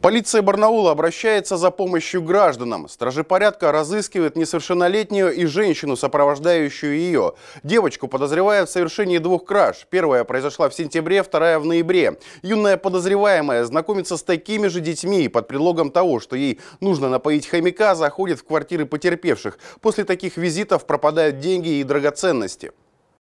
Полиция Барнаула обращается за помощью гражданам. Стражи порядка разыскивают несовершеннолетнюю и женщину, сопровождающую ее. Девочку подозревают в совершении двух краж. Первая произошла в сентябре, вторая в ноябре. Юная подозреваемая знакомится с такими же детьми и под предлогом того, что ей нужно напоить хомяка, заходит в квартиры потерпевших. После таких визитов пропадают деньги и драгоценности.